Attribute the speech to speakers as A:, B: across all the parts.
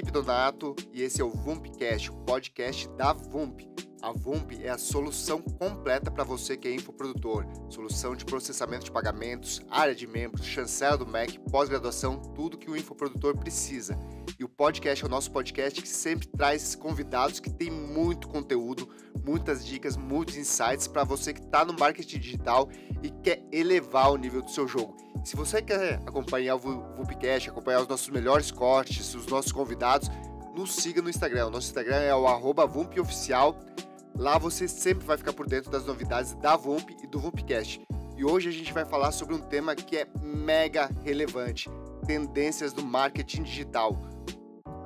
A: Felipe Donato e esse é o VumpCast, o podcast da Vump. A VUMP é a solução completa para você que é infoprodutor. Solução de processamento de pagamentos, área de membros, chancela do MEC, pós-graduação, tudo que o infoprodutor precisa. E o podcast é o nosso podcast que sempre traz convidados que tem muito conteúdo, muitas dicas, muitos insights para você que está no marketing digital e quer elevar o nível do seu jogo. Se você quer acompanhar o VUPcast, acompanhar os nossos melhores cortes, os nossos convidados, nos siga no Instagram. O nosso Instagram é o @vumpoficial. Lá você sempre vai ficar por dentro das novidades da Vump e do Vumpcast. E hoje a gente vai falar sobre um tema que é mega relevante: tendências do marketing digital.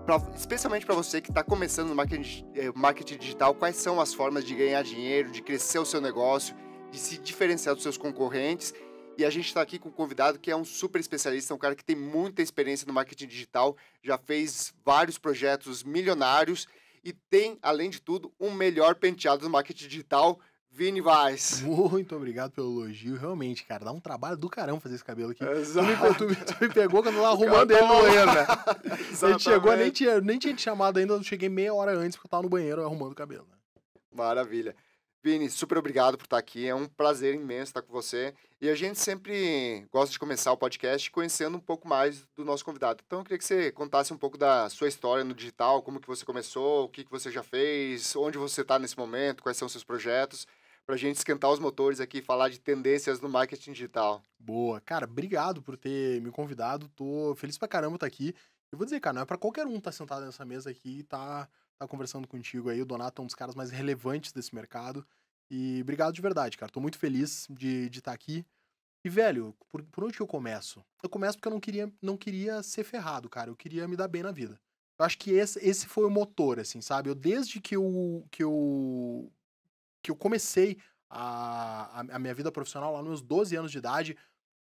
A: Pra, especialmente para você que está começando no marketing, eh, marketing digital, quais são as formas de ganhar dinheiro, de crescer o seu negócio, de se diferenciar dos seus concorrentes. E a gente está aqui com um convidado que é um super especialista, um cara que tem muita experiência no marketing digital, já fez vários projetos milionários e tem, além de tudo, um melhor penteado do marketing digital. Vini Vaz.
B: Muito obrigado pelo elogio. Realmente, cara, dá um trabalho do caramba fazer esse cabelo aqui. Exato. Tu me, tu me pegou quando eu tava arrumando tá ele no banheiro, né? A gente chegou, nem tinha, nem tinha te chamado ainda, eu cheguei meia hora antes porque eu tava no banheiro arrumando o cabelo, né?
A: Maravilha. Vini, super obrigado por estar aqui. É um prazer imenso estar com você. E a gente sempre gosta de começar o podcast conhecendo um pouco mais do nosso convidado. Então eu queria que você contasse um pouco da sua história no digital, como que você começou, o que, que você já fez, onde você está nesse momento, quais são seus projetos, para a gente esquentar os motores aqui e falar de tendências no marketing digital.
B: Boa, cara, obrigado por ter me convidado. Tô feliz pra caramba estar aqui. Eu vou dizer, cara, não é para qualquer um estar tá sentado nessa mesa aqui e estar. Tá estar tá conversando contigo aí. O Donato é um dos caras mais relevantes desse mercado. E obrigado de verdade, cara. Tô muito feliz de estar tá aqui. E, velho, por, por onde que eu começo? Eu começo porque eu não queria, não queria ser ferrado, cara. Eu queria me dar bem na vida. Eu acho que esse, esse foi o motor, assim, sabe? Eu, desde que eu, que eu, que eu comecei a, a minha vida profissional, lá nos meus 12 anos de idade,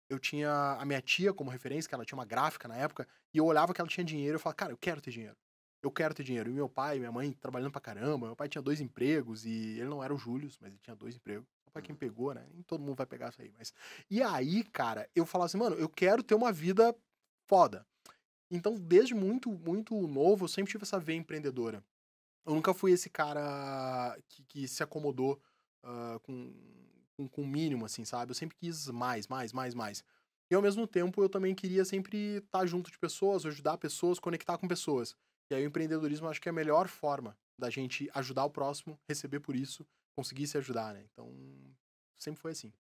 B: eu tinha a minha tia como referência, que ela tinha uma gráfica na época, e eu olhava que ela tinha dinheiro e eu falava, cara, eu quero ter dinheiro eu quero ter dinheiro. E meu pai, minha mãe trabalhando pra caramba. Meu pai tinha dois empregos e ele não era o Júlio, mas ele tinha dois empregos. Só pra quem pegou, né? Nem todo mundo vai pegar isso aí, mas. E aí, cara, eu falava assim, mano, eu quero ter uma vida foda. Então, desde muito, muito novo, eu sempre tive essa veia empreendedora. Eu nunca fui esse cara que, que se acomodou uh, com, com, com o mínimo, assim, sabe? Eu sempre quis mais, mais, mais, mais. E ao mesmo tempo, eu também queria sempre estar junto de pessoas, ajudar pessoas, conectar com pessoas. E aí o empreendedorismo acho que é a melhor forma da gente ajudar o próximo, receber por isso, conseguir se ajudar, né? Então, sempre foi assim.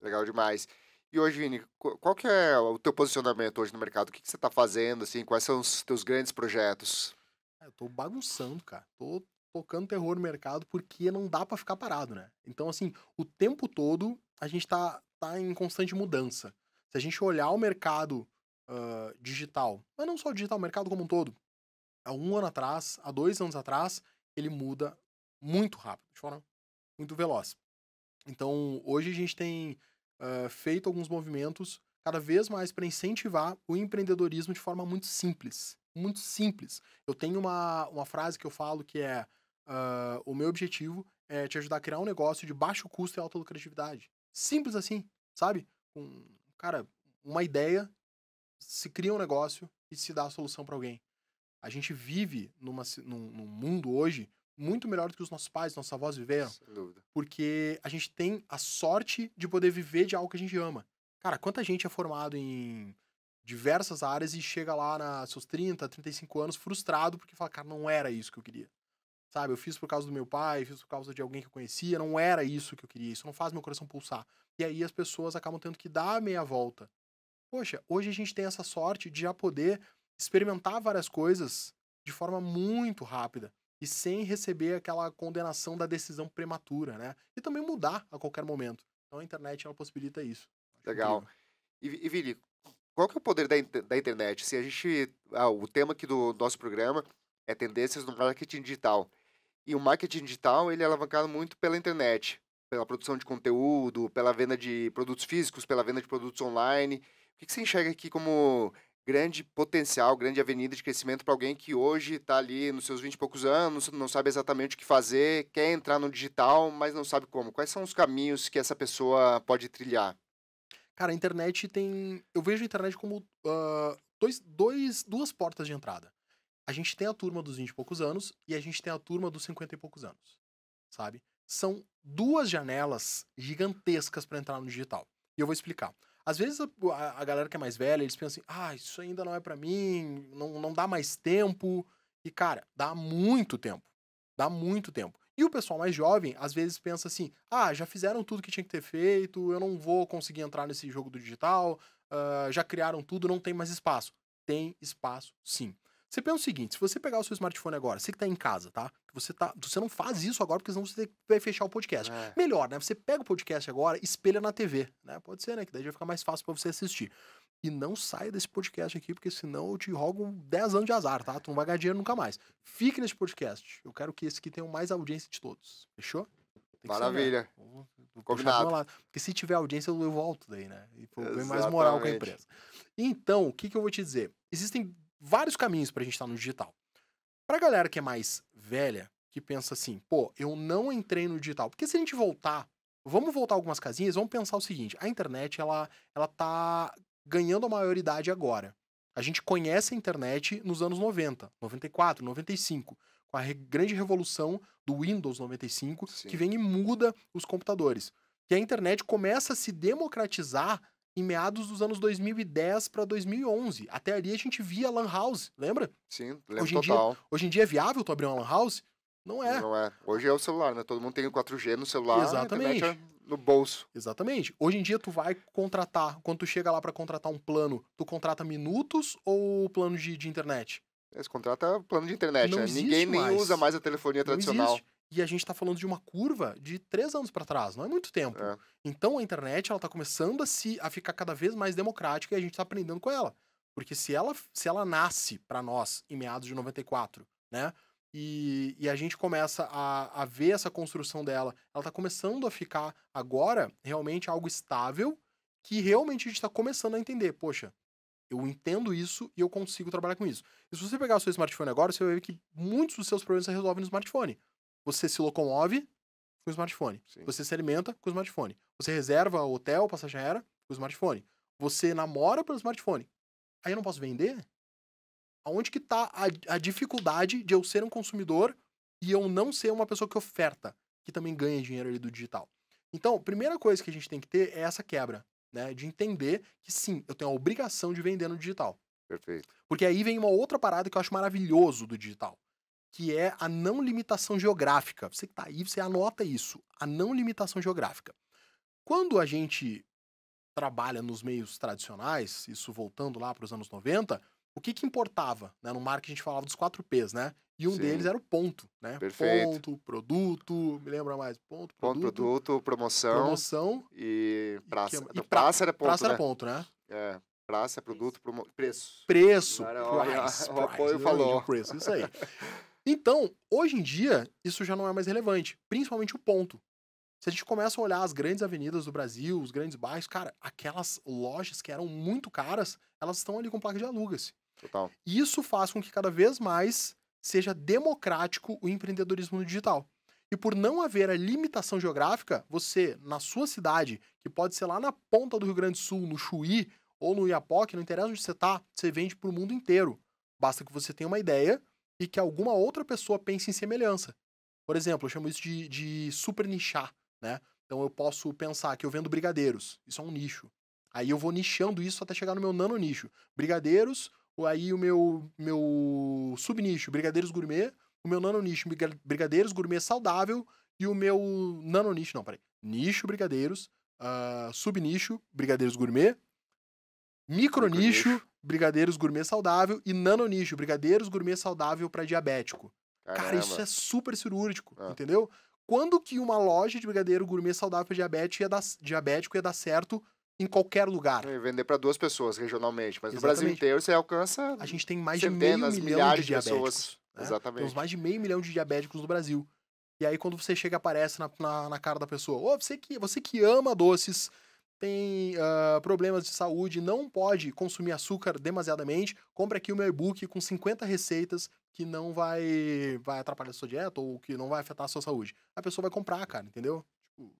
A: Legal demais. E hoje, Vini, qual que é o teu posicionamento hoje no mercado? O que, que você está fazendo, assim? Quais são os teus grandes projetos?
B: É, eu estou bagunçando, cara. Tô tocando terror no mercado porque não dá para ficar parado, né? Então, assim, o tempo todo a gente está tá em constante mudança. Se a gente olhar o mercado uh, digital, mas não só o digital, o mercado como um todo, há um ano atrás, há dois anos atrás, ele muda muito rápido, de forma muito veloz. Então, hoje a gente tem uh, feito alguns movimentos cada vez mais para incentivar o empreendedorismo de forma muito simples. Muito simples. Eu tenho uma, uma frase que eu falo que é: uh, o meu objetivo é te ajudar a criar um negócio de baixo custo e alta lucratividade. Simples assim, sabe? Um, cara, uma ideia, se cria um negócio e se dá a solução para alguém. A gente vive numa, num, num mundo hoje muito melhor do que os nossos pais, nossa avós viveram. Sem dúvida. Porque a gente tem a sorte de poder viver de algo que a gente ama. Cara, quanta gente é formado em diversas áreas e chega lá nos seus 30, 35 anos frustrado porque fala, cara, não era isso que eu queria. Sabe, eu fiz por causa do meu pai, fiz por causa de alguém que eu conhecia, não era isso que eu queria, isso não faz meu coração pulsar. E aí as pessoas acabam tendo que dar a meia volta. Poxa, hoje a gente tem essa sorte de já poder experimentar várias coisas de forma muito rápida e sem receber aquela condenação da decisão prematura, né? E também mudar a qualquer momento. Então a internet ela possibilita isso.
A: Legal. E, e Vili, qual que é o poder da, da internet? Se a gente, ah, o tema aqui do nosso programa é tendências no marketing digital. E o marketing digital ele é alavancado muito pela internet, pela produção de conteúdo, pela venda de produtos físicos, pela venda de produtos online. O que, que você enxerga aqui como grande potencial, grande avenida de crescimento para alguém que hoje está ali nos seus 20 e poucos anos, não sabe exatamente o que fazer, quer entrar no digital, mas não sabe como? Quais são os caminhos que essa pessoa pode trilhar?
B: Cara, a internet tem. Eu vejo a internet como uh, dois, dois, duas portas de entrada. A gente tem a turma dos 20 e poucos anos e a gente tem a turma dos 50 e poucos anos, sabe? São duas janelas gigantescas para entrar no digital. E eu vou explicar. Às vezes a, a galera que é mais velha, eles pensam assim, ah, isso ainda não é para mim, não, não dá mais tempo. E, cara, dá muito tempo. Dá muito tempo. E o pessoal mais jovem, às vezes, pensa assim: ah, já fizeram tudo que tinha que ter feito, eu não vou conseguir entrar nesse jogo do digital, uh, já criaram tudo, não tem mais espaço. Tem espaço, sim. Você pensa o seguinte, se você pegar o seu smartphone agora, você que tá em casa, tá? Você, tá, você não faz isso agora, porque senão você vai fechar o podcast. É. Melhor, né? Você pega o podcast agora, espelha na TV, né? Pode ser, né? Que daí já fica mais fácil para você assistir. E não saia desse podcast aqui, porque senão eu te rogo 10 anos de azar, tá? Tu não vai ganhar dinheiro nunca mais. Fique nesse podcast. Eu quero que esse aqui tenha mais audiência de todos. Fechou?
A: Maravilha. Ser, Combinado.
B: Porque se tiver audiência, eu volto daí, né? E pô, mais moral com a empresa. Então, o que, que eu vou te dizer? Existem vários caminhos para a gente estar tá no digital. para galera que é mais velha, que pensa assim, pô, eu não entrei no digital. Porque se a gente voltar, vamos voltar algumas casinhas, vamos pensar o seguinte, a internet, ela, ela tá ganhando a maioridade agora. A gente conhece a internet nos anos 90, 94, 95, com a re grande revolução do Windows 95, Sim. que vem e muda os computadores. E a internet começa a se democratizar em meados dos anos 2010 para 2011. Até ali a gente via lan house, lembra?
A: Sim, lembro hoje total. Dia, hoje
B: em dia é viável tu abrir uma lan house?
A: Não é. Não é. Hoje é o celular, né? Todo mundo tem o 4G no celular. Exatamente. no bolso.
B: Exatamente. Hoje em dia tu vai contratar, quando tu chega lá para contratar um plano, tu contrata minutos ou plano de, de internet?
A: contrato é plano de internet, não né? Ninguém mais. nem usa mais a telefonia tradicional. existe.
B: E a gente está falando de uma curva de três anos para trás, não é muito tempo. É. Então a internet ela está começando a se a ficar cada vez mais democrática e a gente está aprendendo com ela, porque se ela se ela nasce para nós em meados de 94, né? E, e a gente começa a, a ver essa construção dela, ela está começando a ficar agora realmente algo estável que realmente a gente está começando a entender. Poxa, eu entendo isso e eu consigo trabalhar com isso. E se você pegar o seu smartphone agora, você vai ver que muitos dos seus problemas se resolvem no smartphone. Você se locomove com o smartphone. Sim. Você se alimenta com o smartphone. Você reserva hotel, passagem aérea com o smartphone. Você namora pelo smartphone. Aí eu não posso vender? Aonde que tá a, a dificuldade de eu ser um consumidor e eu não ser uma pessoa que oferta, que também ganha dinheiro ali do digital? Então, primeira coisa que a gente tem que ter é essa quebra, né? De entender que sim, eu tenho a obrigação de vender no digital. Perfeito. Porque aí vem uma outra parada que eu acho maravilhoso do digital que é a não limitação geográfica. Você que está aí, você anota isso, a não limitação geográfica. Quando a gente trabalha nos meios tradicionais, isso voltando lá para os anos 90, o que, que importava? Né? No marketing a gente falava dos quatro P's, né? E um Sim. deles era o ponto, né? Perfeito. Ponto, produto, me lembra mais, ponto, produto. Ponto,
A: produto, promoção. Promoção. E praça. É, e, pra, praça era ponto, Praça né? era ponto, né? É, praça, produto, promoção, preço. Preço, era, price, o, price, o apoio falou. Preço, isso aí.
B: Então, hoje em dia, isso já não é mais relevante, principalmente o ponto. Se a gente começa a olhar as grandes avenidas do Brasil, os grandes bairros, cara, aquelas lojas que eram muito caras, elas estão ali com placa de alugas. se Total. Isso faz com que cada vez mais seja democrático o empreendedorismo no digital. E por não haver a limitação geográfica, você, na sua cidade, que pode ser lá na ponta do Rio Grande do Sul, no Chuí ou no Iapoque, não interessa onde você está, você vende para o mundo inteiro. Basta que você tenha uma ideia, e que alguma outra pessoa pense em semelhança. Por exemplo, eu chamo isso de, de super nichar, né? Então eu posso pensar que eu vendo brigadeiros, isso é um nicho. Aí eu vou nichando isso até chegar no meu nano nicho. Brigadeiros, ou aí o meu, meu subnicho, brigadeiros gourmet, o meu nano nicho, brigadeiros gourmet saudável e o meu nano nicho, não, peraí. Nicho brigadeiros, uh, subnicho brigadeiros gourmet, Micronicho, Micro brigadeiros gourmet saudável e nanonicho, brigadeiros gourmet saudável para diabético. Caramba. Cara, isso é super cirúrgico, ah. entendeu? Quando que uma loja de brigadeiro gourmet saudável para diabético ia dar, certo em
A: qualquer lugar. E vender para duas pessoas regionalmente, mas Exatamente. no Brasil inteiro você alcança A gente tem mais de meio milhão de, de pessoas. Né? Exatamente. Temos mais
B: de meio milhão de diabéticos no Brasil. E aí quando você chega aparece na, na, na cara da pessoa, ô, oh, você que você que ama doces, tem uh, problemas de saúde, não pode consumir açúcar demasiadamente, compre aqui o meu e-book com 50 receitas que não vai, vai atrapalhar a sua dieta ou que não vai afetar a sua saúde. A pessoa vai comprar, cara, entendeu? Tipo,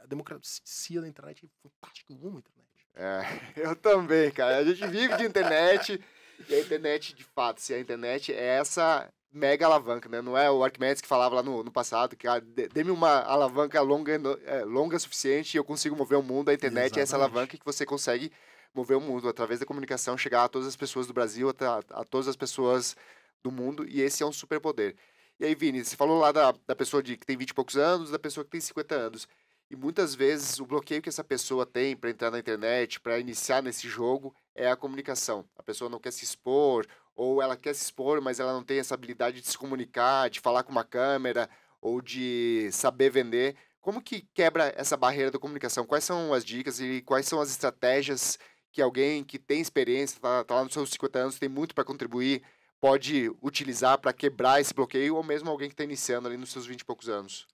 B: a democracia da internet é fantástica, eu amo a internet.
A: É, eu também, cara. A gente vive de internet e a internet, de fato, se a internet é essa mega alavanca, né? Não é o Arquimedes que falava lá no, no passado que ah, dê-me uma alavanca longa, é, longa suficiente e eu consigo mover o mundo. A internet Exatamente. é essa alavanca que você consegue mover o mundo através da comunicação, chegar a todas as pessoas do Brasil, a, a todas as pessoas do mundo, e esse é um superpoder. E aí, Vini, você falou lá da, da pessoa de, que tem 20 e poucos anos, da pessoa que tem 50 anos. E muitas vezes o bloqueio que essa pessoa tem para entrar na internet, para iniciar nesse jogo, é a comunicação. A pessoa não quer se expor, ou ela quer se expor, mas ela não tem essa habilidade de se comunicar, de falar com uma câmera ou de saber vender. Como que quebra essa barreira da comunicação? Quais são as dicas e quais são as estratégias que alguém que tem experiência, está tá lá nos seus 50 anos, tem muito para contribuir, pode utilizar para quebrar esse bloqueio, ou mesmo alguém que está iniciando ali nos seus 20 e poucos anos?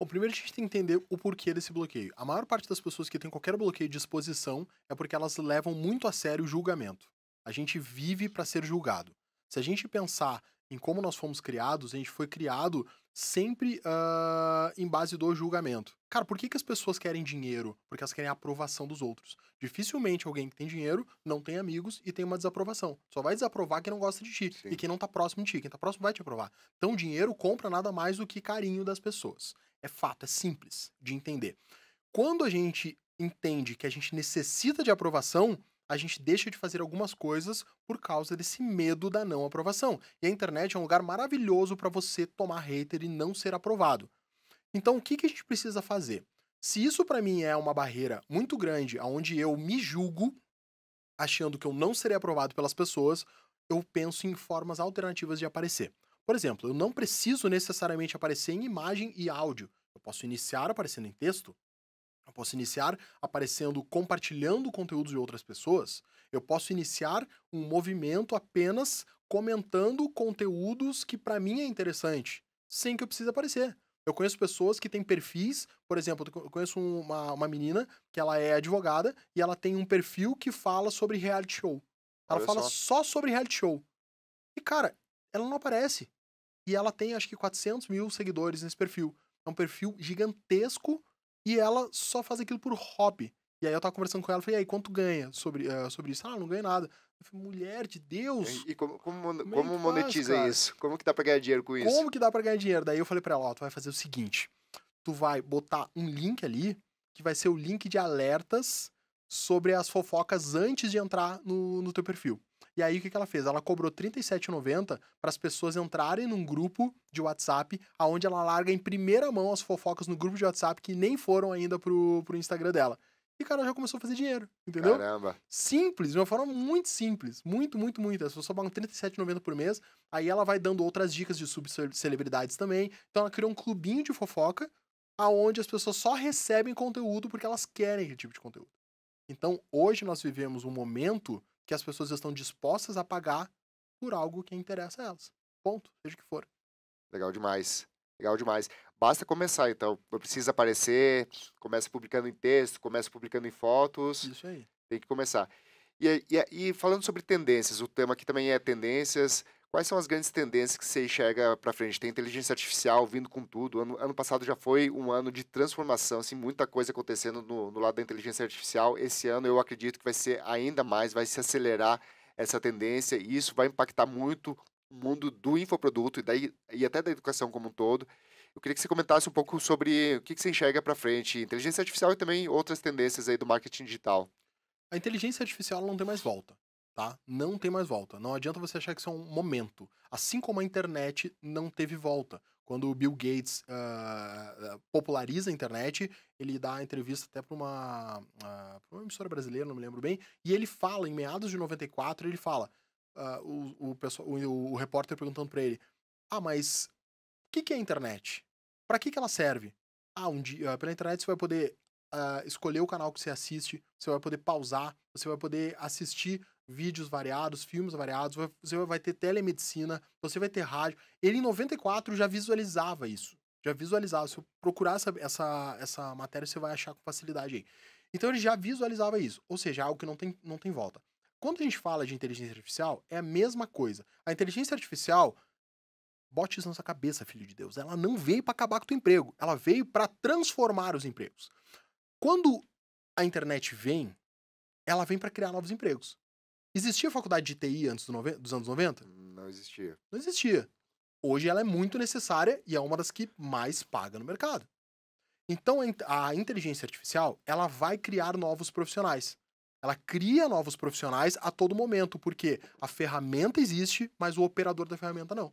B: Bom, primeiro a gente tem que entender o porquê desse bloqueio. A maior parte das pessoas que tem qualquer bloqueio de exposição é porque elas levam muito a sério o julgamento. A gente vive para ser julgado. Se a gente pensar em como nós fomos criados, a gente foi criado sempre uh, em base do julgamento. Cara, por que, que as pessoas querem dinheiro? Porque elas querem a aprovação dos outros. Dificilmente alguém que tem dinheiro não tem amigos e tem uma desaprovação. Só vai desaprovar quem não gosta de ti Sim. e quem não tá próximo de ti. Quem tá próximo vai te aprovar. Então, dinheiro compra nada mais do que carinho das pessoas. É fato, é simples de entender. Quando a gente entende que a gente necessita de aprovação, a gente deixa de fazer algumas coisas por causa desse medo da não aprovação. E a internet é um lugar maravilhoso para você tomar hater e não ser aprovado. Então, o que, que a gente precisa fazer? Se isso para mim é uma barreira muito grande, aonde eu me julgo achando que eu não serei aprovado pelas pessoas, eu penso em formas alternativas de aparecer. Por exemplo, eu não preciso necessariamente aparecer em imagem e áudio. Eu posso iniciar aparecendo em texto, eu posso iniciar aparecendo compartilhando conteúdos de outras pessoas. Eu posso iniciar um movimento apenas comentando conteúdos que para mim é interessante, sem que eu precise aparecer. Eu conheço pessoas que têm perfis, por exemplo, eu conheço uma, uma menina que ela é advogada e ela tem um perfil que fala sobre reality show. Ela Olha fala só. só sobre reality show. E, cara, ela não aparece. E ela tem, acho que, 400 mil seguidores nesse perfil. É um perfil gigantesco e ela só faz aquilo por hobby. E aí eu tava conversando com ela, falei, e aí, quanto ganha sobre, uh, sobre isso? Ah, não ganha nada. Eu falei, mulher de Deus! E,
A: e como, como, como, é como monetiza isso? Como que dá pra ganhar dinheiro com isso? Como que
B: dá pra ganhar dinheiro? Daí eu falei pra ela, ó, tu vai fazer o seguinte, tu vai botar um link ali, que vai ser o link de alertas sobre as fofocas antes de entrar no, no teu perfil. E aí o que, que ela fez? Ela cobrou R$ 37,90 para as pessoas entrarem num grupo de WhatsApp, aonde ela larga em primeira mão as fofocas no grupo de WhatsApp que nem foram ainda pro, pro Instagram dela. E, cara, já começou a fazer dinheiro, entendeu? Caramba. Simples, de uma forma muito simples. Muito, muito, muito. As pessoas pagam R$37,90 por mês. Aí ela vai dando outras dicas de subcelebridades também. Então ela criou um clubinho de fofoca, aonde as pessoas só recebem conteúdo porque elas querem aquele tipo de conteúdo. Então, hoje nós vivemos um momento que as pessoas estão dispostas a pagar por algo que interessa a elas.
A: Ponto, seja o que for. Legal demais. Legal demais. Basta começar, então. Não precisa aparecer, começa publicando em texto, começa publicando em fotos. Isso aí. Tem que começar. E, e, e falando sobre tendências, o tema aqui também é tendências. Quais são as grandes tendências que você enxerga para frente? Tem inteligência artificial vindo com tudo. Ano, ano passado já foi um ano de transformação, assim, muita coisa acontecendo no, no lado da inteligência artificial. Esse ano eu acredito que vai ser ainda mais, vai se acelerar essa tendência e isso vai impactar muito o mundo do infoproduto e, daí, e até da educação como um todo. Eu queria que você comentasse um pouco sobre o que, que você enxerga para frente, inteligência artificial e também outras tendências aí do marketing digital.
B: A inteligência artificial não tem mais volta tá? Não tem mais volta. Não adianta você achar que isso é um momento. Assim como a internet não teve volta. Quando o Bill Gates uh, populariza a internet, ele dá entrevista até para uma, uh, uma emissora brasileira, não me lembro bem, e ele fala, em meados de 94, ele fala, uh, o, o, pessoal, o, o repórter perguntando para ele, ah, mas o que, que é a internet? Para que, que ela serve? Ah, um dia, pela internet você vai poder escolher o canal que você assiste, você vai poder pausar, você vai poder assistir vídeos variados, filmes variados, você vai ter telemedicina, você vai ter rádio. Ele em 94 já visualizava isso. Já visualizava. Se eu procurar essa, essa, essa matéria, você vai achar com facilidade aí. Então ele já visualizava isso. Ou seja, algo que não tem, não tem volta. Quando a gente fala de inteligência artificial, é a mesma coisa. A inteligência artificial, bote isso na sua cabeça, filho de Deus. Ela não veio para acabar com o teu emprego. Ela veio para transformar os empregos. Quando a internet vem, ela vem para criar novos empregos. Existia faculdade de TI antes do noven... dos anos 90?
A: Não existia.
B: Não existia. Hoje ela é muito necessária e é uma das que mais paga no mercado. Então a inteligência artificial, ela vai criar novos profissionais. Ela cria novos profissionais a todo momento, porque a ferramenta existe, mas o operador da ferramenta não.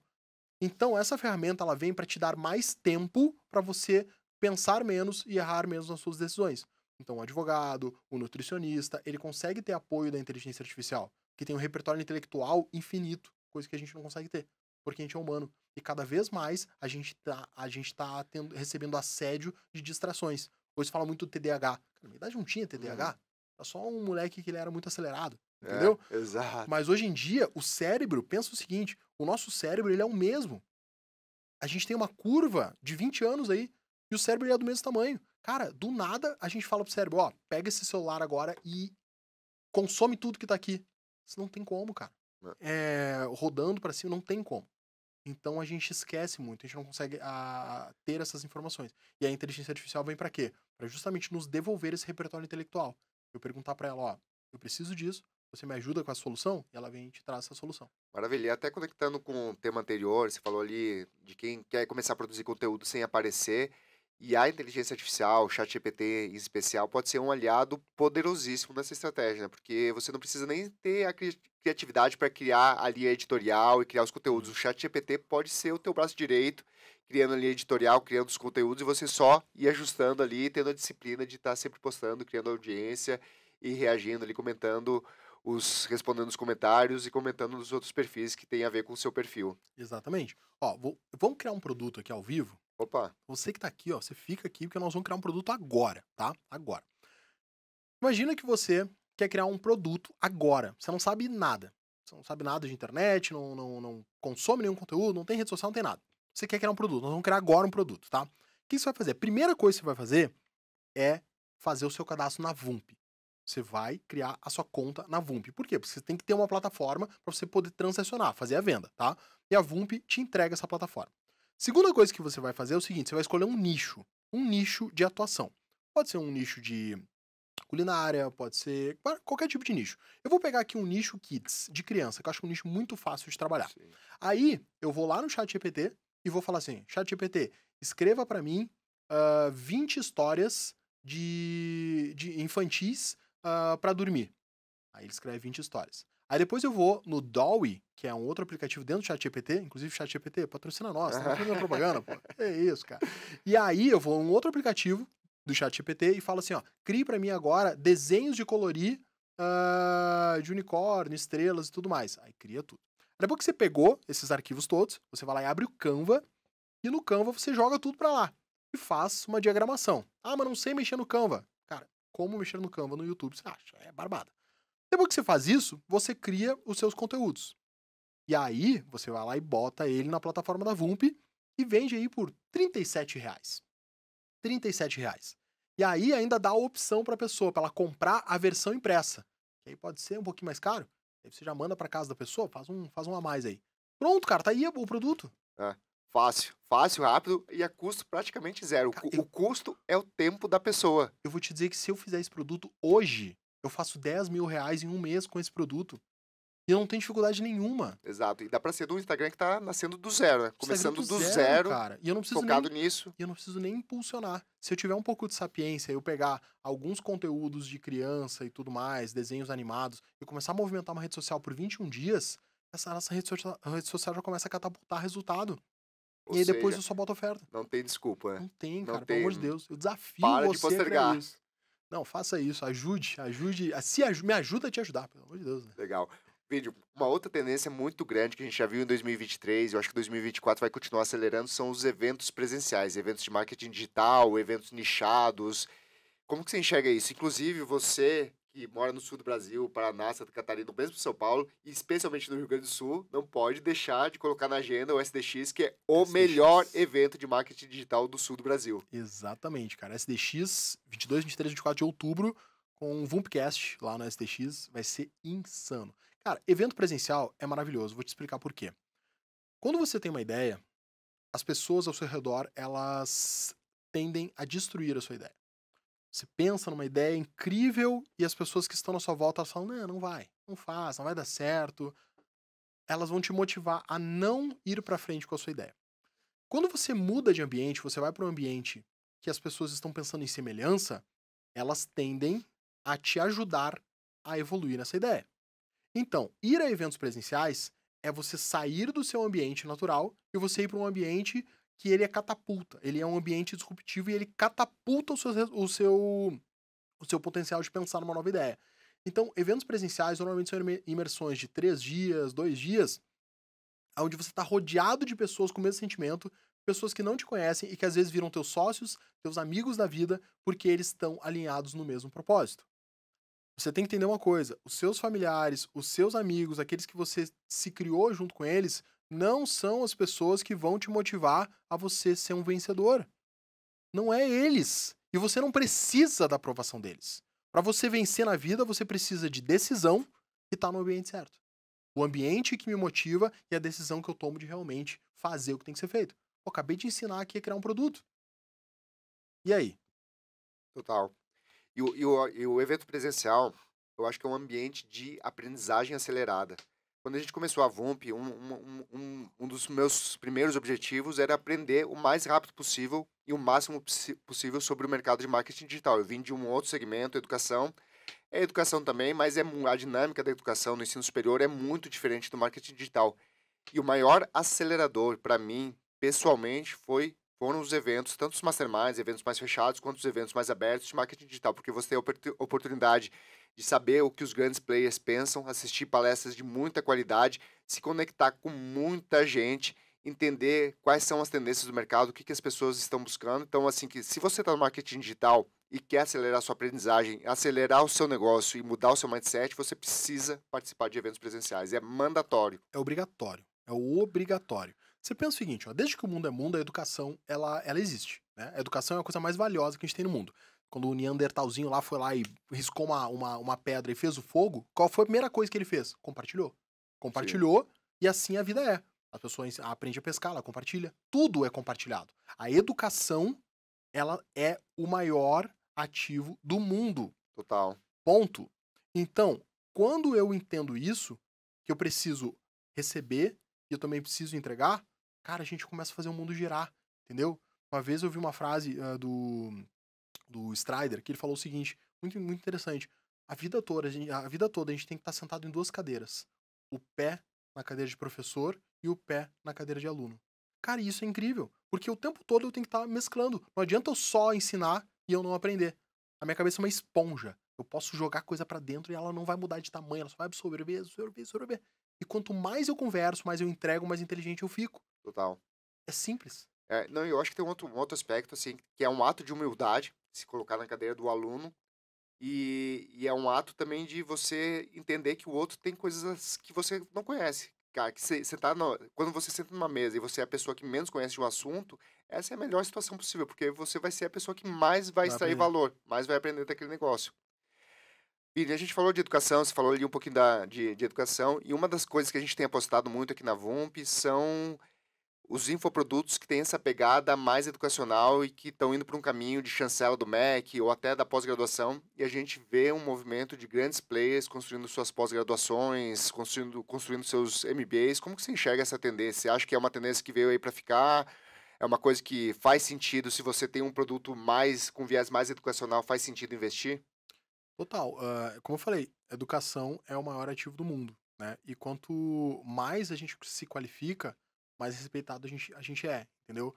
B: Então essa ferramenta ela vem para te dar mais tempo para você pensar menos e errar menos nas suas decisões. Então, o advogado, o nutricionista, ele consegue ter apoio da inteligência artificial, que tem um repertório intelectual infinito, coisa que a gente não consegue ter, porque a gente é humano. E cada vez mais a gente tá, a gente tá tendo, recebendo assédio de distrações. Hoje fala muito do TDAH. Na verdade, não tinha TDAH. Uhum. Era só um moleque que ele era muito acelerado. É, entendeu? É, exato. Mas hoje em dia, o cérebro, pensa o seguinte: o nosso cérebro ele é o mesmo. A gente tem uma curva de 20 anos aí, e o cérebro é do mesmo tamanho. Cara, do nada a gente fala pro cérebro, ó, pega esse celular agora e consome tudo que tá aqui. Isso não tem como, cara. Né. É, rodando para cima não tem como. Então a gente esquece muito, a gente não consegue a, ah, ter essas informações. E a inteligência artificial vem para quê? Para justamente nos devolver esse repertório intelectual. Eu perguntar para ela, ó, eu preciso disso, você me ajuda com a solução? E ela vem e te traz essa solução.
A: Maravilha. E até conectando com o tema anterior, você falou ali de quem quer começar a produzir conteúdo sem aparecer. E a inteligência artificial, o chat GPT em especial, pode ser um aliado poderosíssimo nessa estratégia, né? porque você não precisa nem ter a cri criatividade para criar a linha editorial e criar os conteúdos. O chat GPT pode ser o teu braço direito, criando a linha editorial, criando os conteúdos, e você só ir ajustando ali, tendo a disciplina de estar tá sempre postando, criando audiência e reagindo ali, comentando os respondendo os comentários e comentando nos outros perfis que tem a ver com o seu perfil.
B: Exatamente. Ó, vou, vamos criar um produto aqui ao vivo Opa. Você que tá aqui, ó, você fica aqui porque nós vamos criar um produto agora, tá? Agora. Imagina que você quer criar um produto agora. Você não sabe nada. Você não sabe nada de internet, não, não, não consome nenhum conteúdo, não tem rede social, não tem nada. Você quer criar um produto. Nós vamos criar agora um produto, tá? O que você vai fazer? A primeira coisa que você vai fazer é fazer o seu cadastro na VUMP. Você vai criar a sua conta na VUMP. Por quê? Porque você tem que ter uma plataforma para você poder transacionar, fazer a venda, tá? E a VUMP te entrega essa plataforma. Segunda coisa que você vai fazer é o seguinte: você vai escolher um nicho, um nicho de atuação. Pode ser um nicho de culinária, pode ser qualquer tipo de nicho. Eu vou pegar aqui um nicho kids de criança, que eu acho um nicho muito fácil de trabalhar. Sim. Aí eu vou lá no chat GPT e vou falar assim: chat GPT, escreva para mim uh, ah, 20 histórias de, de infantis uh, ah, para dormir. Aí ele escreve 20 histórias. Aí depois eu vou no Dolly, que é um outro aplicativo dentro do ChatGPT, inclusive ChatGPT patrocina nós, tá fazendo propaganda, pô. É isso, cara. E aí eu vou num outro aplicativo do ChatGPT e falo assim, ó, crie para mim agora desenhos de colorir uh, de unicórnio, estrelas e tudo mais. Aí cria tudo. Depois que você pegou esses arquivos todos, você vai lá e abre o Canva e no Canva você joga tudo para lá e faz uma diagramação. Ah, mas não sei mexer no Canva. Cara, como mexer no Canva no YouTube, você acha? É barbada. Depois que você faz isso, você cria os seus conteúdos. E aí, você vai lá e bota ele na plataforma da Vump e vende aí por 37 reais. 37 reais. E aí ainda dá a opção para a pessoa, para ela comprar a versão impressa. Que aí pode ser um pouquinho mais caro. Aí você já manda para casa da pessoa, faz um, faz um a mais aí. Pronto,
A: cara, tá aí o produto. É, fácil, fácil, rápido e a é custo praticamente zero. Cara, o, eu... o custo é o tempo da pessoa. Eu vou te dizer que se eu fizer esse produto hoje, eu faço
B: 10 mil reais em um mês com esse produto. E eu não tenho dificuldade nenhuma.
A: Exato. E dá pra ser do um Instagram que tá nascendo do zero, né? Começando do, do, zero, zero cara. E eu não preciso focado nem, nisso. E eu não preciso nem impulsionar.
B: Se eu tiver um pouco de sapiência, eu pegar alguns conteúdos de criança e tudo mais, desenhos animados, e começar a movimentar uma rede social por 21 dias, essa nossa rede social, rede social já começa a catapultar resultado.
A: Ou e aí seja, depois eu só
B: boto oferta. Não tem desculpa, né? Não tem, cara. Não tem... Pelo amor de Deus. Eu desafio Para você de postergar. isso. Não, faça isso, ajude, ajude, se me ajuda a te ajudar, pelo
A: amor de Deus. Né? Legal. Vídeo, uma outra tendência muito grande que a gente já viu em 2023, eu acho que 2024 vai continuar acelerando, são os eventos presenciais, eventos de marketing digital, eventos nichados. Como que você enxerga isso? Inclusive, você que mora no sul do Brasil, Paraná, Santa Catarina, mesmo São Paulo, e especialmente no Rio Grande do Sul, não pode deixar de colocar na agenda o SDX, que é o SDX. melhor evento de marketing digital do sul do Brasil.
B: Exatamente, cara. SDX, 22, 23, 24 de outubro, com um Vumpcast lá no SDX, vai ser insano. Cara, evento presencial é maravilhoso, vou te explicar por quê. Quando você tem uma ideia, as pessoas ao seu redor, elas tendem a destruir a sua ideia. Você pensa numa ideia incrível e as pessoas que estão na sua volta elas falam: não, não vai, não faz, não vai dar certo. Elas vão te motivar a não ir para frente com a sua ideia. Quando você muda de ambiente, você vai para um ambiente que as pessoas estão pensando em semelhança, elas tendem a te ajudar a evoluir nessa ideia. Então, ir a eventos presenciais é você sair do seu ambiente natural e você ir para um ambiente que ele é catapulta. Ele é um ambiente disruptivo e ele catapulta o seu, o seu, o seu potencial de pensar numa nova ideia. Então, eventos presenciais normalmente são imersões de três dias, dois dias, onde você está rodeado de pessoas com o mesmo sentimento, pessoas que não te conhecem e que às vezes viram teus sócios, teus amigos da vida, porque eles estão alinhados no mesmo propósito. Você tem que entender uma coisa: os seus familiares, os seus amigos, aqueles que você se criou junto com eles, não são as pessoas que vão te motivar a você ser um vencedor. Não é eles. E você não precisa da aprovação deles. Para você vencer na vida, você precisa de decisão que está no ambiente certo. O ambiente que me motiva e a decisão que eu tomo de realmente fazer o que tem que ser feito. Eu acabei de ensinar aqui a criar um produto.
A: E aí? Total. E o, e o, e o evento presencial, eu acho que é um ambiente de aprendizagem acelerada. Quando a gente começou a VUMP, um, um, um, um dos meus primeiros objetivos era aprender o mais rápido possível e o máximo possível sobre o mercado de marketing digital. Eu vim de um outro segmento, educação, é educação também, mas é a dinâmica da educação no ensino superior é muito diferente do marketing digital. E o maior acelerador para mim, pessoalmente, foi foram os eventos, tanto os masterminds, eventos mais fechados, quanto os eventos mais abertos de marketing digital, porque você tem a oportunidade de saber o que os grandes players pensam, assistir palestras de muita qualidade, se conectar com muita gente, entender quais são as tendências do mercado, o que, que as pessoas estão buscando. Então, assim, que se você está no marketing digital e quer acelerar sua aprendizagem, acelerar o seu negócio e mudar o seu mindset, você precisa participar de eventos presenciais. É mandatório.
B: É obrigatório. É obrigatório. Você pensa o seguinte, ó, desde que o mundo é mundo, a educação ela, ela existe. Né? A educação é a coisa mais valiosa que a gente tem no mundo. Quando o Neandertalzinho lá foi lá e riscou uma, uma, uma pedra e fez o fogo, qual foi a primeira coisa que ele fez? Compartilhou. Compartilhou Sim. e assim a vida é. A pessoa aprende a pescar, ela compartilha. Tudo é compartilhado. A educação, ela é o maior ativo do mundo. Total. Ponto. Então, quando eu entendo isso, que eu preciso receber e eu também preciso entregar, cara, a gente começa a fazer o mundo girar, entendeu? Uma vez eu vi uma frase uh, do do Strider, que ele falou o seguinte, muito, muito interessante. A vida, toda, a, gente, a vida toda a gente tem que estar tá sentado em duas cadeiras. O pé na cadeira de professor e o pé na cadeira de aluno. Cara, isso é incrível, porque o tempo todo eu tenho que estar tá mesclando. Não adianta eu só ensinar e eu não aprender. A minha cabeça é uma esponja. Eu posso jogar coisa para dentro e ela não vai mudar de tamanho, ela só vai absorver, absorver, absorver. E quanto mais eu converso, mais eu entrego, mais inteligente eu fico.
A: Total. É simples. É, não, eu acho que tem um outro, um outro aspecto, assim, que é um ato de humildade, se colocar na cadeira do aluno. E, e, é um ato também de você entender que o outro tem coisas que você não conhece. Cara, que você, tá no, quando você senta numa mesa e você é a pessoa que menos conhece de um assunto, essa é a melhor situação possível, porque você vai ser a pessoa que mais vai, extrair valor, mais vai aprender daquele negócio. E a gente falou de educação, você falou ali um pouquinho da, de, de educação, e uma das coisas que a gente tem apostado muito aqui na VUMP são os infoprodutos que têm essa pegada mais educacional e que estão indo para um caminho de chancela do MEC ou até da pós-graduação, e a gente vê um movimento de grandes players construindo suas pós-graduações, construindo, construindo seus MBAs. Como que você enxerga essa tendência? Você acha que é uma tendência que veio aí para ficar? É uma coisa que faz sentido se você tem um produto mais com viés mais educacional, faz sentido investir?
B: Total. Uh, como eu falei, educação é o maior ativo do mundo, né? E quanto mais a gente se qualifica, mais respeitado a gente, a gente é, entendeu?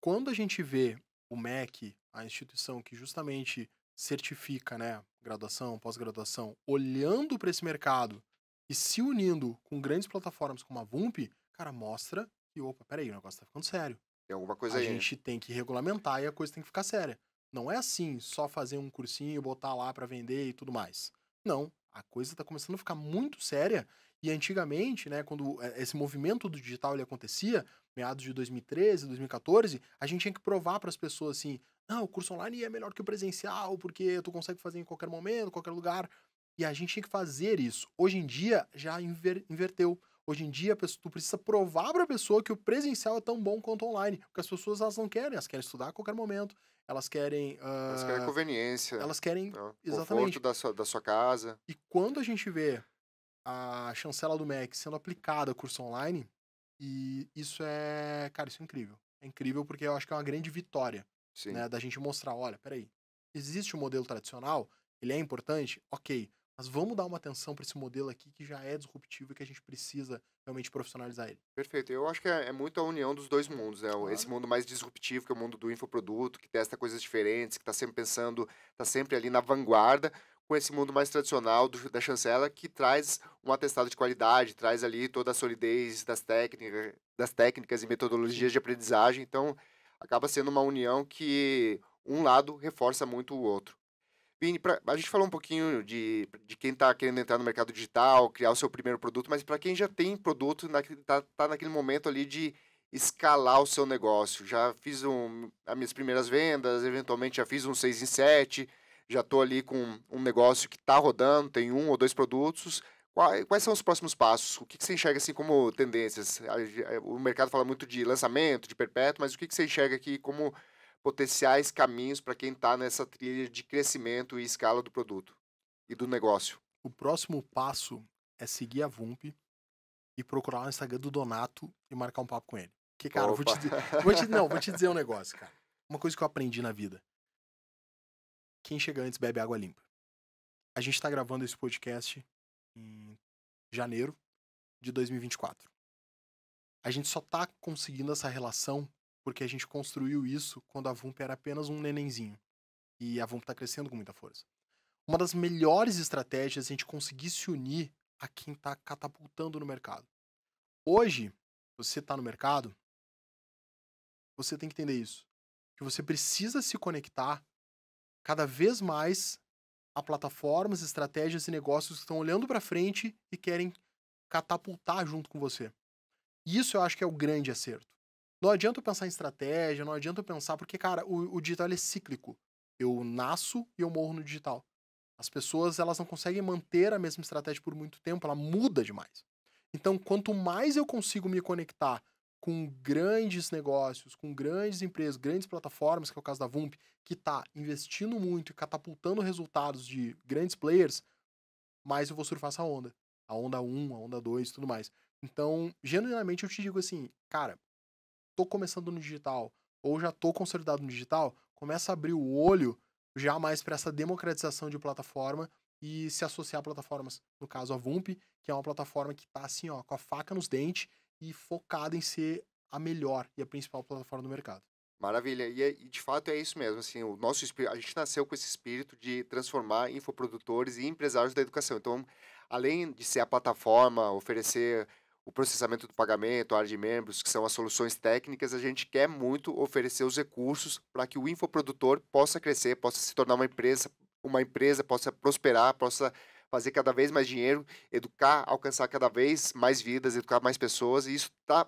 B: Quando a gente vê o MEC, a instituição que justamente certifica, né, graduação, pós-graduação, olhando para esse mercado e se unindo com grandes plataformas como a VUMP, cara, mostra que, opa, peraí, o negócio tá ficando sério.
A: Tem alguma coisa a aí. A gente
B: tem que regulamentar e a coisa tem que ficar séria. Não é assim, só fazer um cursinho, e botar lá para vender e tudo mais. Não, a coisa tá começando a ficar muito séria e antigamente, né, quando eh, esse movimento do digital ele acontecia, meados de 2013, 2014, a gente tinha que provar para as pessoas assim: não, o curso online é melhor que o presencial, porque tu consegue fazer em qualquer momento, qualquer lugar. E a gente tinha que fazer isso. Hoje em dia já inver inverteu. Hoje em dia, tu precisa provar para a pessoa que o presencial é tão bom quanto online, porque as pessoas elas não querem, elas querem estudar a qualquer momento, elas querem. Uh, elas querem
A: conveniência. Elas querem. Uh, exatamente. Conforto da sua, da sua casa. E
B: quando a gente vê a chancela do MEC sendo aplicada a curso online, e isso é, cara, isso é incrível. É incrível porque eu acho que é uma grande vitória, Sim. né, da gente mostrar, olha, peraí, existe o um modelo tradicional, ele é importante, ok, mas vamos dar uma atenção para esse modelo aqui que já é disruptivo e que a gente precisa realmente profissionalizar ele.
A: Perfeito. Eu acho que é, é muito a união dos dois mundos, né? Claro. Esse mundo mais disruptivo, que é o mundo do infoproduto, que testa coisas diferentes, que está sempre pensando, está sempre ali na vanguarda, com esse mundo mais tradicional do, da chancela que traz um atestado de qualidade, traz ali toda a solidez das técnicas, das técnicas e metodologias de aprendizagem. Então, acaba sendo uma união que um lado reforça muito o outro. Vini, pra, a gente falou um pouquinho de, de quem está querendo entrar no mercado digital, criar o seu primeiro produto, mas para quem já tem produto, está tá naquele momento ali de escalar o seu negócio. Já fiz um, as minhas primeiras vendas, eventualmente já fiz um 6 em 7, já estou ali com um negócio que está rodando, tem um ou dois produtos. Quais, são os próximos passos? O que, você enxerga assim como tendências? Eh, o mercado fala muito de lançamento, de perpétuo, mas o que, você enxerga aqui como potenciais caminhos para quem está nessa trilha de crescimento e escala do produto e do negócio?
B: O próximo passo é seguir a VUMP e procurar o Instagram do Donato e marcar um papo com ele. Que, cara, vou te, vou te, não, vou te dizer um negócio, cara. Uma coisa que eu aprendi na vida quem chega antes bebe água limpa. A gente está gravando esse podcast em janeiro de 2024. A gente só tá conseguindo essa relação porque a gente construiu isso quando a Vump era apenas um nenenzinho. E a Vump tá crescendo com muita força. Uma das melhores estratégias é a gente conseguir se unir a quem tá catapultando no mercado. Hoje, você tá no mercado, você tem que entender isso. Que você precisa se conectar cada vez mais a plataformas, estratégias e negócios que estão olhando para frente e querem catapultar junto com você. E isso eu acho que é o grande acerto. Não adianta eu pensar em estratégia, não adianta eu pensar, porque, cara, o, o digital é cíclico. Eu nasço e eu morro no digital. As pessoas, elas não conseguem manter a mesma estratégia por muito tempo, ela muda demais. Então, quanto mais eu consigo me conectar com grandes negócios, com grandes empresas, grandes plataformas, que é o caso da Vump, que está investindo muito e catapultando resultados de grandes players, mais eu vou surfar essa onda. A onda 1, a onda 2 e tudo mais. Então, genuinamente eu te digo assim, cara, tô começando no digital ou já tô consolidado no digital, começa a abrir o olho já mais para essa democratização de plataforma e se associar a plataformas, no caso a Vump, que é uma plataforma que tá assim, ó, com a faca nos dentes e focada em ser a melhor e a principal plataforma do mercado.
A: Maravilha, e, é, e, de fato é isso mesmo, assim, o nosso a gente nasceu com esse espírito de transformar infoprodutores e empresários da educação. Então, além de ser a plataforma, oferecer o processamento do pagamento, a área de membros, que são as soluções técnicas, a gente quer muito oferecer os recursos para que o infoprodutor possa crescer, possa se tornar uma empresa, uma empresa possa prosperar, possa fazer cada vez mais dinheiro, educar, alcançar cada vez mais vidas, educar mais pessoas. E isso tá,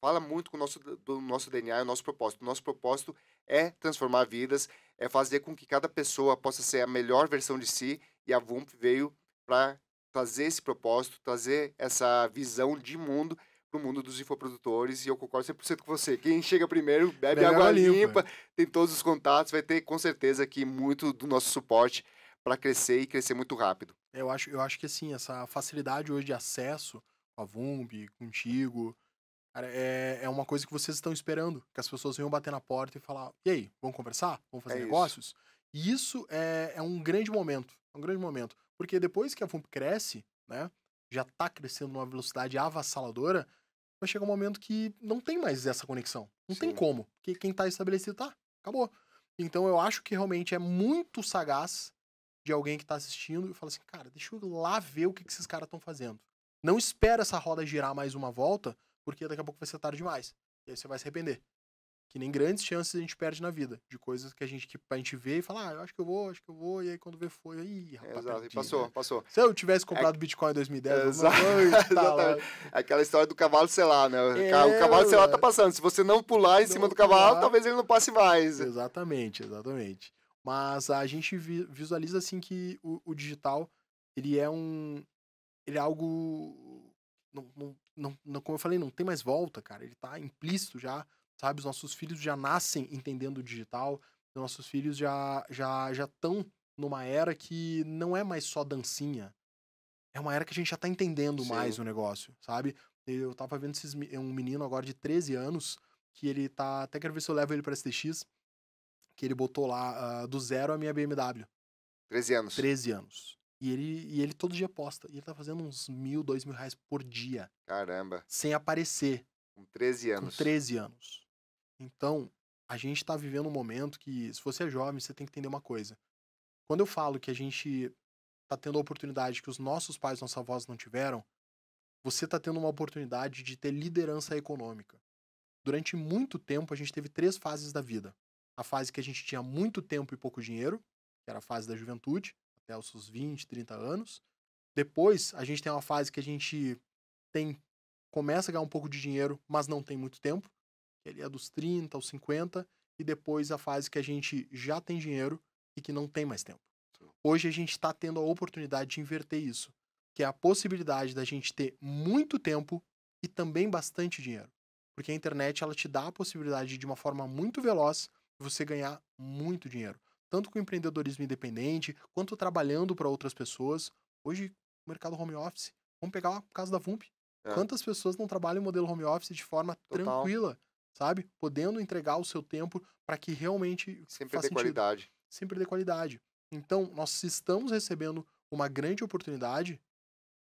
A: fala muito com o nosso, do nosso DNA, o nosso propósito. O nosso propósito é transformar vidas, é fazer com que cada pessoa possa ser a melhor versão de si. E a VUMP veio para trazer esse propósito, trazer essa visão de mundo para o mundo dos infoprodutores. E eu concordo 100% com você. Quem chega primeiro bebe, água, água limpa, limpa, tem todos os contatos, vai ter com certeza aqui muito do nosso suporte para crescer e crescer muito rápido.
B: Eu acho, eu acho que assim, essa facilidade hoje de acesso com a VUMB, contigo, cara, é, é uma coisa que vocês estão esperando, que as pessoas venham bater na porta e falar, e aí, vamos conversar? Vamos fazer é negócios? Isso. E isso é, é um grande momento, é um grande momento. Porque depois que a Vump cresce, né, já está crescendo numa velocidade avassaladora, vai chegar um momento que não tem mais essa conexão. Não Sim. tem como. Que quem está estabelecido tá, acabou. Então eu acho que realmente é muito sagaz de alguém que tá assistindo e fala assim, cara, deixa eu lá ver o que, que esses caras estão fazendo. Não espera essa roda girar mais uma volta, porque daqui a pouco vai ser tarde demais. E aí você vai se arrepender. Que nem grandes chances a gente perde na vida, de coisas que a gente, que a gente vê e fala, ah, eu acho que eu vou, acho que eu vou, e aí quando vê foi, aí, rapaz. Exato, perdi, passou, né? passou. Se eu tivesse é
A: comprado é... Bitcoin em 2010, Exato. Eu não, Exatamente. É aquela história do cavalo sei lá, né? É, o cavalo sei lá, tá passando. Se você não pular em não cima do cavalo, pular. talvez ele não passe mais. Exatamente, exatamente.
B: Mas a gente visualiza assim que o, o digital ele é um ele é algo não, não, não, não, como eu falei, não tem mais volta, cara. Ele tá implícito já, sabe? Os nossos filhos já nascem entendendo o digital, nossos filhos já já já estão numa era que não é mais só dancinha. É uma era que a gente já tá entendendo Sim. mais o negócio, sabe? Eu tava vendo esses, um menino agora de 13 anos que ele tá. Até quero ver se eu levo ele para STX que ele botou lá uh, do zero a minha BMW.
A: 13 anos. 13 anos.
B: E ele, e ele todo dia posta. E ele tá fazendo uns mil, dois mil reais por dia.
A: Caramba. Sem
B: aparecer. Com
A: 13 anos. Com
B: 13 anos. Então, a gente tá vivendo um momento que, se você é jovem, você tem que entender uma coisa. Quando eu falo que a gente tá tendo a oportunidade que os nossos pais, nossa avós não tiveram, você tá tendo uma oportunidade de ter liderança econômica. Durante muito tempo, a gente teve três fases da vida a fase que a gente tinha muito tempo e pouco dinheiro, que era a fase da juventude, até os seus 20, 30 anos. Depois, a gente tem uma fase que a gente tem começa a ganhar um pouco de dinheiro, mas não tem muito tempo, que ali é dos 30 aos 50, e depois a fase que a gente já tem dinheiro e que não tem mais tempo. Hoje a gente está tendo a oportunidade de inverter isso, que é a possibilidade da gente ter muito tempo e também bastante dinheiro. Porque a internet ela te dá a possibilidade de, de uma forma muito veloz você ganhar muito dinheiro. Tanto com empreendedorismo independente, quanto trabalhando para outras pessoas. Hoje, o mercado home office, vamos pegar o caso da VUMP. É. Quantas pessoas não trabalham em modelo home office de forma Total. tranquila, sabe? Podendo entregar o seu tempo para que realmente. Sem perder qualidade. Sem perder qualidade. Então, nós estamos recebendo uma grande oportunidade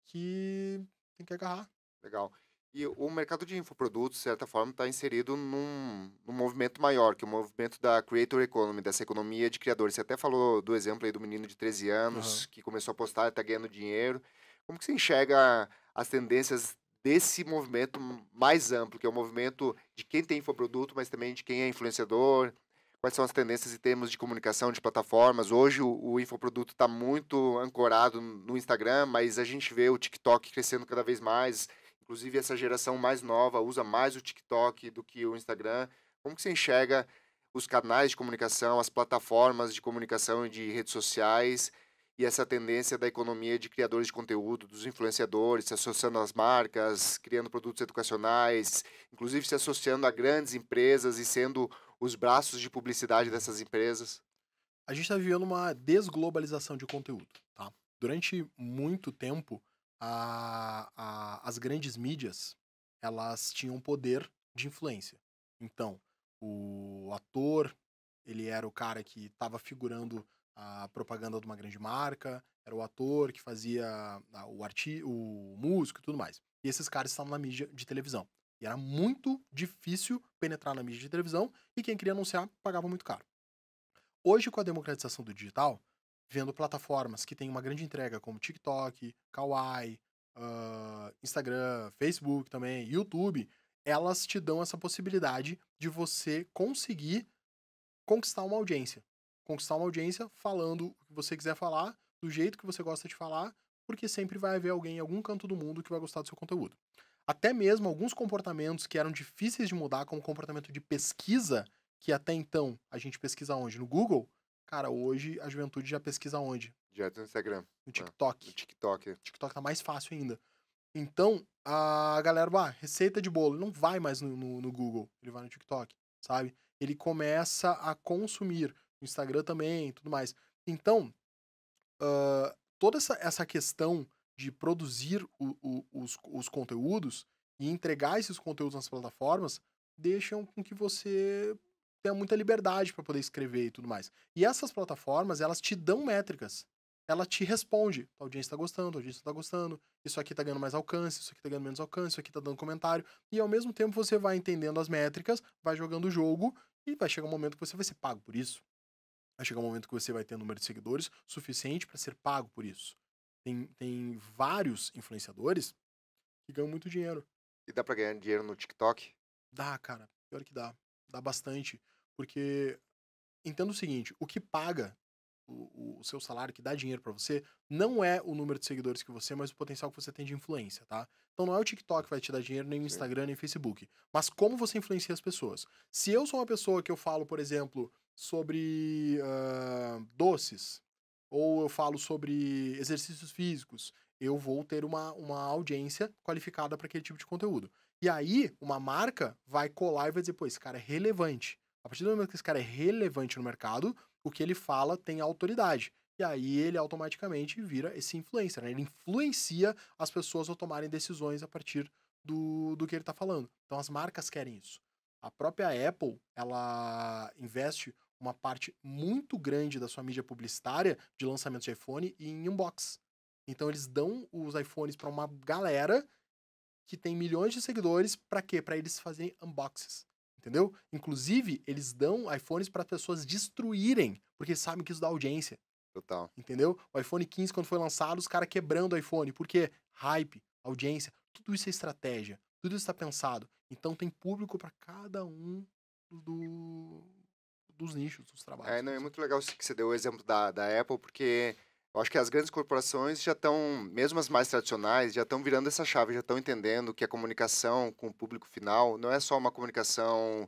B: que tem que agarrar.
A: Legal. E o mercado de infoprodutos, de certa forma, está inserido num, num, movimento maior, que é o movimento da creator economy, dessa economia de criadores. Você até falou do exemplo aí do menino de 13 anos, uhum. que começou a postar e está ganhando dinheiro. Como que você enxerga as tendências desse movimento mais amplo, que é o movimento de quem tem infoproduto, mas também de quem é influenciador? Quais são as tendências em termos de comunicação de plataformas? Hoje o, o infoproduto está muito ancorado no Instagram, mas a gente vê o TikTok crescendo cada vez mais Inclusive, essa geração mais nova usa mais o TikTok do que o Instagram. Como que você enxerga os canais de comunicação, as plataformas de comunicação e de redes sociais e essa tendência da economia de criadores de conteúdo, dos influenciadores, se associando às marcas, criando produtos educacionais, inclusive se associando a grandes empresas e sendo os braços de publicidade dessas empresas?
B: A gente está vivendo uma desglobalização de conteúdo. Tá? Durante muito tempo, a, a, as grandes mídias elas tinham poder de influência. Então, o ator, ele era o cara que estava figurando a propaganda de uma grande marca, era o ator que fazia o, arti o músico e tudo mais. E esses caras estavam na mídia de televisão. E era muito difícil penetrar na mídia de televisão e quem queria anunciar pagava muito caro. Hoje, com a democratização do digital, vendo plataformas que têm uma grande entrega, como TikTok, Kawaii, uh, Instagram, Facebook também, YouTube, elas te dão essa possibilidade de você conseguir conquistar uma audiência. Conquistar uma audiência falando o que você quiser falar, do jeito que você gosta de falar, porque sempre vai haver alguém em algum canto do mundo que vai gostar do seu conteúdo. Até mesmo alguns comportamentos que eram difíceis de mudar, como o comportamento de pesquisa, que até então a gente pesquisa onde? No Google, Cara, hoje a juventude já pesquisa onde?
A: Direto no Instagram. No ah, TikTok. Ah, no TikTok. O
B: TikTok tá mais fácil ainda. Então, a galera, ah, receita de bolo, ele não vai mais no, no, no, Google, ele vai no TikTok, sabe? Ele começa a consumir no Instagram também tudo mais. Então, uh, toda essa, essa questão de produzir o, o, os, os conteúdos e entregar esses conteúdos nas plataformas deixam com que você tenha muita liberdade para poder escrever e tudo mais. E essas plataformas, elas te dão métricas. Ela te responde. A audiência está gostando, a audiência está gostando, isso aqui está ganhando mais alcance, isso aqui está ganhando menos alcance, isso aqui está dando comentário. E ao mesmo tempo você vai entendendo as métricas, vai jogando o jogo e vai chegar um momento que você vai ser pago por isso. Vai chegar um momento que você vai ter número de seguidores suficiente para ser pago por isso. Tem, tem vários influenciadores que ganham muito dinheiro.
A: E dá para ganhar dinheiro no TikTok?
B: Dá, cara. Pior que dá. Dá bastante. Porque entenda o seguinte: o que paga o, o seu salário, que dá dinheiro para você, não é o número de seguidores que você, mas o potencial que você tem de influência, tá? Então não é o TikTok que vai te dar dinheiro, nem o Instagram, nem o Facebook. Mas como você influencia as pessoas. Se eu sou uma pessoa que eu falo, por exemplo, sobre uh, doces, ou eu falo sobre exercícios físicos, eu vou ter uma, uma audiência qualificada para aquele tipo de conteúdo. E aí, uma marca vai colar e vai dizer, pô, esse cara é relevante. A partir do momento que esse cara é relevante no mercado, o que ele fala tem autoridade. E aí ele automaticamente vira esse influencer, né? Ele influencia as pessoas a tomarem decisões a partir do, do que ele está falando. Então as marcas querem isso. A própria Apple, ela investe uma parte muito grande da sua mídia publicitária de lançamento de iPhone em inbox. Então eles dão os iPhones para uma galera que tem milhões de seguidores, para quê? Para eles fazerem unboxes entendeu? Inclusive, eles dão iPhones para pessoas destruírem, porque sabem que isso dá audiência. Total. Entendeu? O iPhone 15, quando foi lançado, os caras quebrando o iPhone. Por quê? Hype, audiência, tudo isso é estratégia. Tudo isso está pensado. Então tem público para
A: cada um do,
B: dos nichos, dos é, trabalhos.
A: É, não, é muito legal que você deu o exemplo da, da Apple, porque eu acho que as grandes corporações já estão, mesmo as mais tradicionais, já estão virando essa chave, já estão entendendo que a comunicação com o público final não é só uma comunicação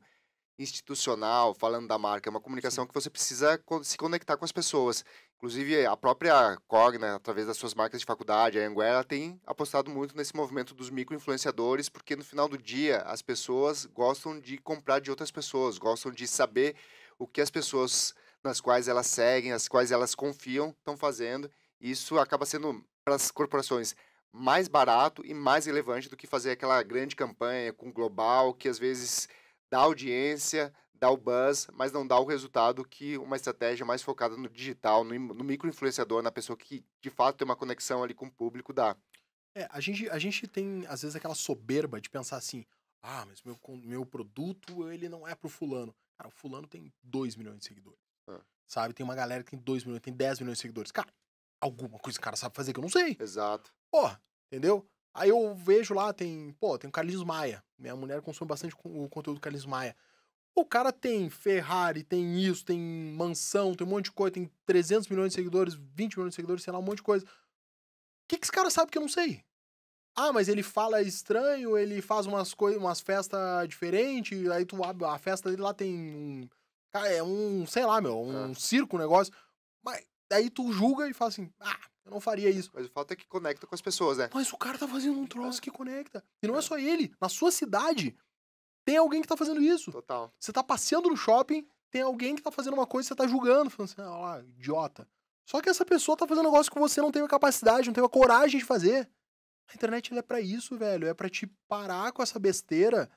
A: institucional, falando da marca, é uma comunicação Sim. que você precisa se conectar com as pessoas. Inclusive, a própria Cogna, né, através das suas marcas de faculdade, a Anguera, tem apostado muito nesse movimento dos micro-influenciadores, porque no final do dia, as pessoas gostam de comprar de outras pessoas, gostam de saber o que as pessoas nas quais elas seguem, as quais elas confiam, estão fazendo. Isso acaba sendo para as corporações mais barato e mais relevante do que fazer aquela grande campanha com global que às vezes dá audiência, dá o buzz, mas não dá o resultado que uma estratégia mais focada no digital, no, no micro influenciador, na pessoa que de fato tem uma conexão ali com o público dá.
B: É, a gente, a gente tem às vezes aquela soberba de pensar assim, ah, mas meu, meu produto ele não é para o fulano. Cara, o fulano tem 2 milhões de seguidores. Sabe? Tem uma galera que tem 2 milhões, tem 10 milhões de seguidores. Cara, alguma coisa o cara sabe fazer que eu não sei. Exato. Pô, entendeu? Aí eu vejo lá, tem, pô, tem o Carlinhos Maia. Minha mulher consome bastante o conteúdo do Carlinhos Maia. O cara tem Ferrari, tem isso, tem mansão, tem um monte de coisa, tem 300 milhões de seguidores, 20 milhões de seguidores, sei lá, um monte de coisa. O que, que esse cara sabe que eu não sei? Ah, mas ele fala estranho, ele faz umas coisas, umas festas diferentes, aí tu abre a festa dele lá tem um Cara, é um, sei lá, meu, um é. circo, um negócio. Mas daí tu julga e fala assim, ah, eu não faria isso. Mas o fato é que conecta com as pessoas, né? Mas o cara tá fazendo um troço que conecta. E não é, é. só ele. Na sua cidade, tem alguém que tá fazendo isso. Total. Você tá passeando no shopping, tem alguém que tá fazendo uma coisa e você tá julgando, falando assim, ó, ah, lá, idiota. Só que essa pessoa tá fazendo um negócio que você não tem a capacidade, não tem a coragem de fazer. A internet é para isso, velho. É para te parar com essa besteira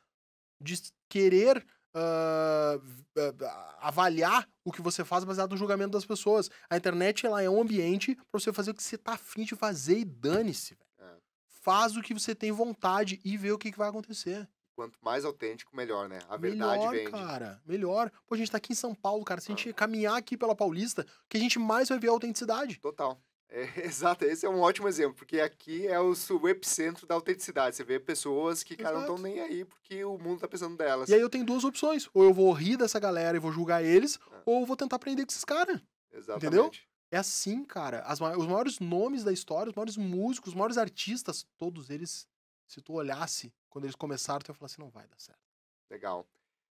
B: de querer uh, avaliar o que você faz baseado no julgamento das pessoas. A internet ela é um ambiente para você fazer o que você tá afim de fazer e dane-se. É. Faz o que você tem vontade e vê o que, que vai acontecer.
A: Quanto mais autêntico, melhor, né? A verdade melhor, vende. cara.
B: Melhor. Pô, a gente tá aqui em São Paulo, cara. Se a gente caminhar aqui pela Paulista, o que a gente mais vai ver é a autenticidade.
A: Total. É, exato, esse é um ótimo exemplo, porque aqui é o epicentro da autenticidade. Você vê pessoas que, cara, exato. não estão nem aí porque o mundo tá pensando delas. E aí eu
B: tenho duas opções: ou eu vou rir dessa galera e vou julgar eles, ah. ou eu vou tentar aprender com esses caras. Exatamente. Entendeu? É assim, cara. As, os maiores nomes da história, os maiores músicos, os maiores artistas, todos eles, se tu olhasse quando eles começaram, tu ia falar assim: não vai dar certo.
A: Legal.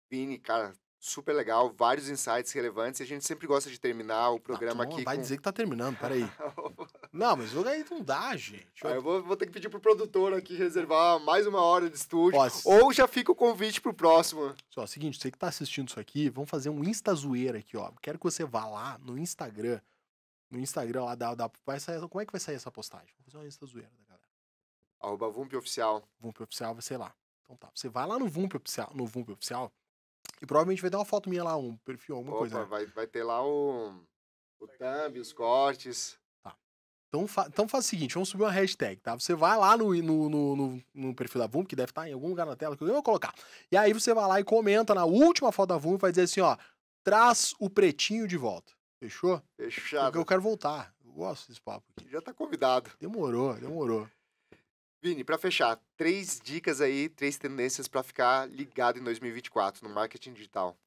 A: Vini, cara, super legal, vários insights relevantes. E a gente sempre gosta de terminar o programa ah, então aqui. Vai com... dizer que tá
B: terminando, peraí.
A: não, mas aí não dá, gente. Ah, eu vou, vou, ter que pedir pro produtor aqui reservar mais uma hora de estúdio. Ó, ou já fica o convite
B: pro próximo. Só, é seguinte, você que tá assistindo isso aqui, vamos fazer um Insta zoeira aqui, ó. Quero que você vá lá no Instagram. No Instagram lá da. da vai sair, como é que vai sair essa postagem? Vou fazer uma Insta zoeira da galera.
A: Arroba Vump Oficial.
B: Vump Oficial, vai ser lá. Então tá. Você vai lá no Vump Oficial, no Vump Oficial e provavelmente vai ter uma foto minha lá, um perfil, alguma Opa, coisa. Né?
A: Vai, vai ter lá o, o thumb, os cortes. Tá.
B: Então, fa então faz o seguinte, vamos subir uma hashtag, tá? Você vai lá no, no, no, no perfil da VUM, que deve estar tá em algum lugar na tela, que eu vou colocar. E aí você vai lá e comenta na última foto da VUM e vai dizer assim, ó, traz o pretinho de volta. Fechou? Fechado. Porque eu quero voltar. Eu gosto desse papo aqui.
A: Já tá convidado. Demorou, demorou. Vini, para fechar, três dicas aí, três tendências para ficar ligado em 2024 no marketing digital.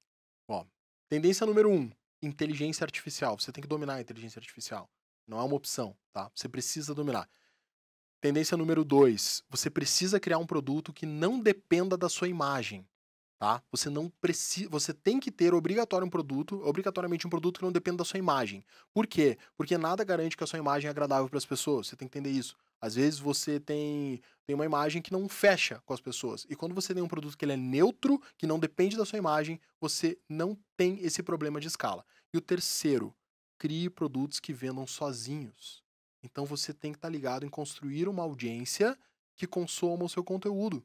B: Ó, tendência número um, inteligência artificial. Você tem que dominar a inteligência artificial. Não é uma opção, tá? Você precisa dominar. Tendência número dois, você precisa criar um produto que não dependa da sua imagem, tá? Você não precisa, você tem que ter obrigatório um produto, obrigatoriamente um produto que não dependa da sua imagem. Por quê? Porque nada garante que a sua imagem é agradável para as pessoas. Você tem que entender isso. Às vezes você tem, tem uma imagem que não fecha com as pessoas. E quando você tem um produto que ele é neutro, que não depende da sua imagem, você não tem esse problema de escala. E o terceiro, crie produtos que vendam sozinhos. Então você tem que estar tá ligado em construir uma audiência que consoma o seu conteúdo.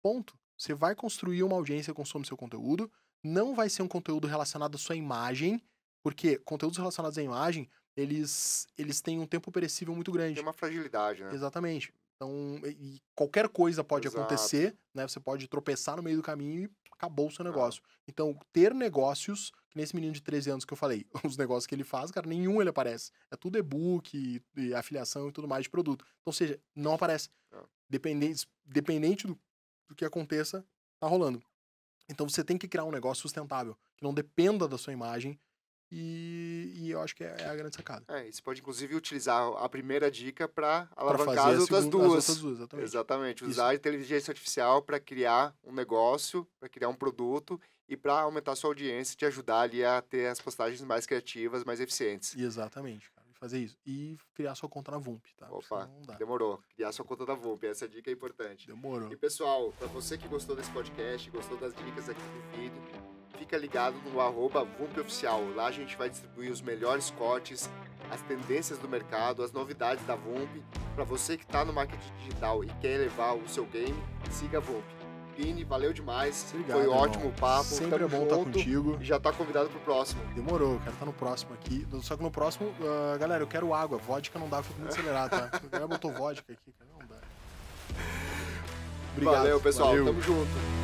B: Ponto. Você vai construir uma audiência que consome seu conteúdo. Não vai ser um conteúdo relacionado à sua imagem, porque conteúdos relacionados à imagem eles, eles têm um tempo perecível muito grande. Tem
A: uma fragilidade, né?
B: Exatamente. Então, e, qualquer coisa pode Exato. acontecer, né? Você pode tropeçar no meio do caminho e acabou o seu negócio. Ah. Então, ter negócios, que nesse menino de 13 anos que eu falei, os negócios que ele faz, cara, nenhum ele aparece. É tudo e-book, e, e afiliação e tudo mais de produto. Então, ou seja, não aparece. Ah. É. Dependente, dependente do, do que aconteça, tá rolando. Então você tem que criar um negócio sustentável, que não dependa da sua imagem, e, e, eu acho que é, é, a grande sacada.
A: É, você pode inclusive utilizar a primeira dica para alavancar as, outras segunda, duas. as outras duas. Exatamente. exatamente usar a inteligência artificial para criar um negócio, para criar um produto e para aumentar a sua audiência e te ajudar ali a ter as postagens mais criativas, mais eficientes.
B: Exatamente, Fazer isso. E criar sua conta na Vump,
A: tá? Opa, demorou. Criar sua conta na Vump, essa dica é importante. Demorou. E pessoal, para você que gostou desse podcast, gostou das dicas aqui do vídeo, fica ligado no arroba VumpOficial. Lá a gente vai distribuir os melhores cortes, as tendências do mercado, as novidades da Vump. Para você que está no marketing digital e quer elevar o seu game, siga a Vump. Pini valeu demais. Obrigado, Foi um ótimo papo. Sempre é bom estar tá contigo. E já está convidado pro próximo.
B: Demorou, eu quero estar tá no próximo aqui. Só que no próximo, uh, galera, eu quero água. Vodka não dá, fica muito acelerado, tá? O cara botou vodka aqui, cara. Não dá.
A: Obrigado. Valeu, pessoal. Valeu. Tamo junto.